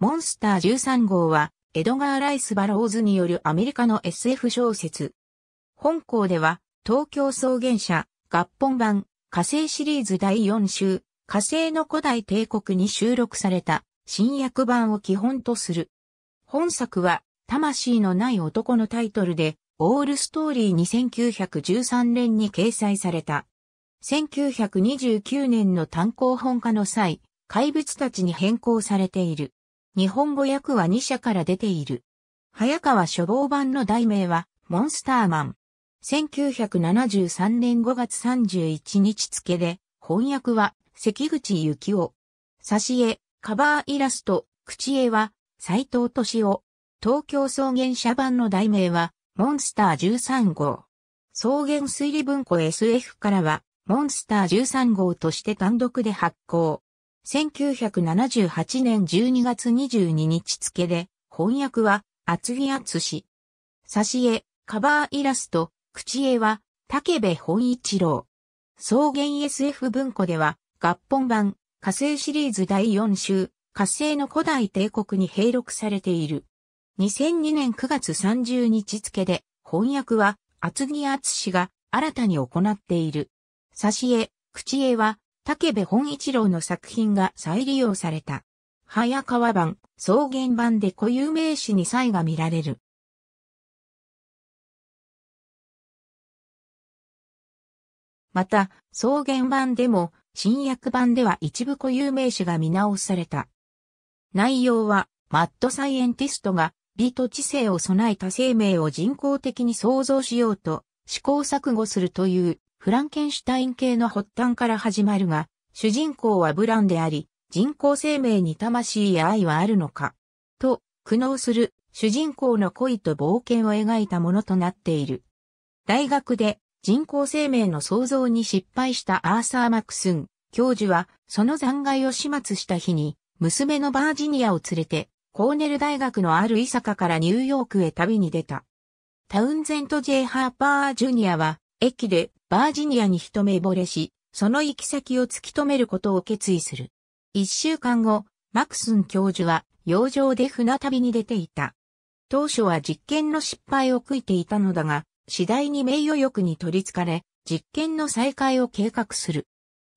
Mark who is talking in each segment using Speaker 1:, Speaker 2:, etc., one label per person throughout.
Speaker 1: モンスター13号は、エドガー・ライス・バローズによるアメリカの SF 小説。本校では、東京草原社、合本版、火星シリーズ第4週、火星の古代帝国に収録された、新訳版を基本とする。本作は、魂のない男のタイトルで、オールストーリーに1913年に掲載された。1929年の単行本化の際、怪物たちに変更されている。日本語訳は2社から出ている。早川書房版の題名は、モンスターマン。1973年5月31日付で、翻訳は、関口幸夫。挿絵、カバーイラスト、口絵は、斎藤敏夫。東京草原社版の題名は、モンスター13号。草原推理文庫 SF からは、モンスター13号として単独で発行。1978年12月22日付で、翻訳は、厚木厚氏。挿絵、カバーイラスト、口絵は、竹部本一郎。草原 SF 文庫では、合本版、火星シリーズ第4集、火星の古代帝国に併録されている。2002年9月30日付で、翻訳は、厚木厚氏が新たに行っている。挿絵、口絵は、武部本一郎の作品が再利用された。早川版、草原版で固有名詞に際が見られる。また、草原版でも、新訳版では一部固有名詞が見直された。内容は、マッドサイエンティストが、美と知性を備えた生命を人工的に創造しようと、試行錯誤するというフランケンシュタイン系の発端から始まるが、主人公はブランであり、人工生命に魂や愛はあるのか、と苦悩する主人公の恋と冒険を描いたものとなっている。大学で人工生命の創造に失敗したアーサー・マクスン教授はその残骸を始末した日に娘のバージニアを連れてコーネル大学のあるイサカからニューヨークへ旅に出た。タウンゼント・ジェイ・ハーパー・ジュニアは駅でバージニアに一目惚れし、その行き先を突き止めることを決意する。一週間後、マクスン教授は洋上で船旅に出ていた。当初は実験の失敗を悔いていたのだが、次第に名誉欲に取りつかれ、実験の再開を計画する。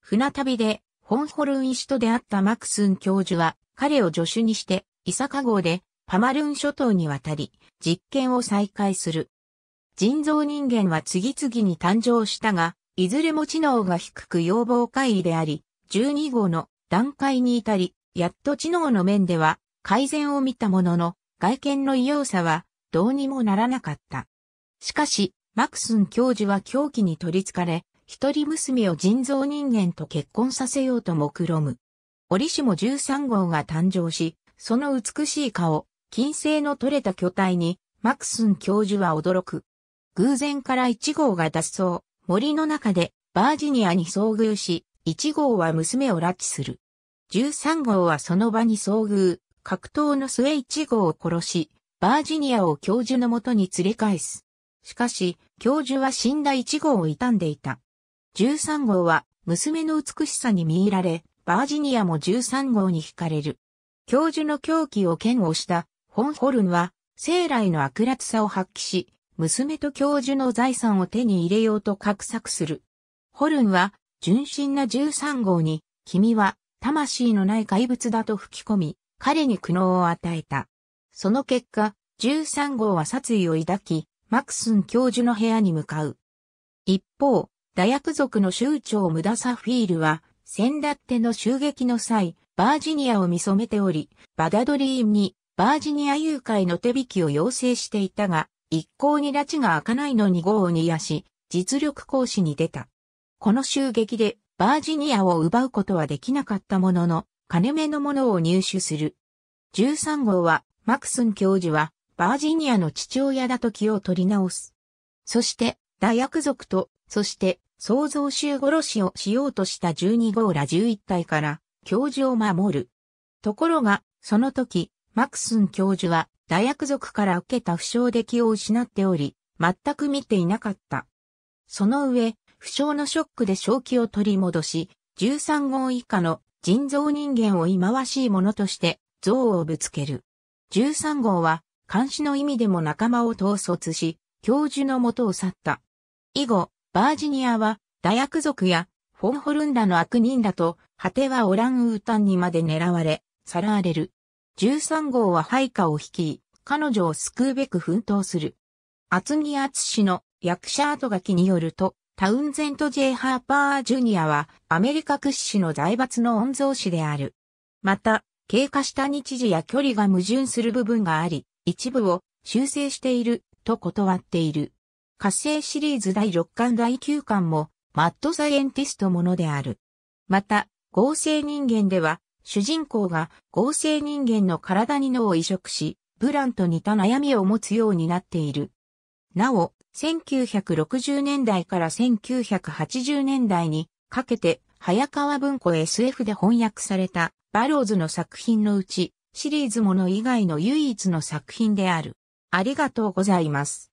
Speaker 1: 船旅で、ホンホルン医師と出会ったマクスン教授は、彼を助手にして、イサカ号で、パマルン諸島に渡り、実験を再開する。人造人間は次々に誕生したが、いずれも知能が低く要望会議であり、12号の段階に至り、やっと知能の面では改善を見たものの、外見の異様さはどうにもならなかった。しかし、マクスン教授は狂気に取りつかれ、一人娘を人造人間と結婚させようと目論む。折しも13号が誕生し、その美しい顔、金星の取れた巨体に、マクスン教授は驚く。偶然から1号が脱走、森の中でバージニアに遭遇し、1号は娘を拉致する。13号はその場に遭遇、格闘の末1号を殺し、バージニアを教授のもとに連れ返す。しかし、教授は死んだ1号を悼んでいた。13号は娘の美しさに見入られ、バージニアも13号に惹かれる。教授の狂気を嫌悪した、ホンホルンは、生来の悪辣さを発揮し、娘と教授の財産を手に入れようと画策する。ホルンは、純真な13号に、君は、魂のない怪物だと吹き込み、彼に苦悩を与えた。その結果、13号は殺意を抱き、マクスン教授の部屋に向かう。一方、大ヤ族の州長ムダサフィールは、先立っての襲撃の際、バージニアを見染めており、バダドリームにバージニア誘拐の手引きを要請していたが、一向に拉致が開かないのに号を煮やし、実力行使に出た。この襲撃でバージニアを奪うことはできなかったものの、金目のものを入手する。13号は、マクスン教授は、バージニアの父親だと気を取り直す。そして、大薬族と、そして、創造衆殺しをしようとした12号ら11体から、教授を守る。ところが、その時、マクスン教授は、大薬族から受けた負傷で気を失っており、全く見ていなかった。その上、負傷のショックで正気を取り戻し、13号以下の人造人間を忌まわしいものとして像をぶつける。13号は監視の意味でも仲間を統率し、教授のもとを去った。以後、バージニアは、大悪族や、フォンホルンらの悪人だと、果てはオランウータンにまで狙われ、さらわれる。13号は配下を率い、彼女を救うべく奮闘する。厚木厚氏の役者後書きによると、タウンゼント・ジェイ・ハーパー・ジュニアはアメリカ屈指の財閥の御曹司である。また、経過した日時や距離が矛盾する部分があり、一部を修正していると断っている。火星シリーズ第6巻第9巻もマッドサイエンティストものである。また、合成人間では主人公が合成人間の体に脳を移植し、ブランと似た悩みを持つようになっている。なお、1960年代から1980年代にかけて、早川文庫 SF で翻訳されたバローズの作品のうち、シリーズもの以外の唯一の作品である。ありがとうございます。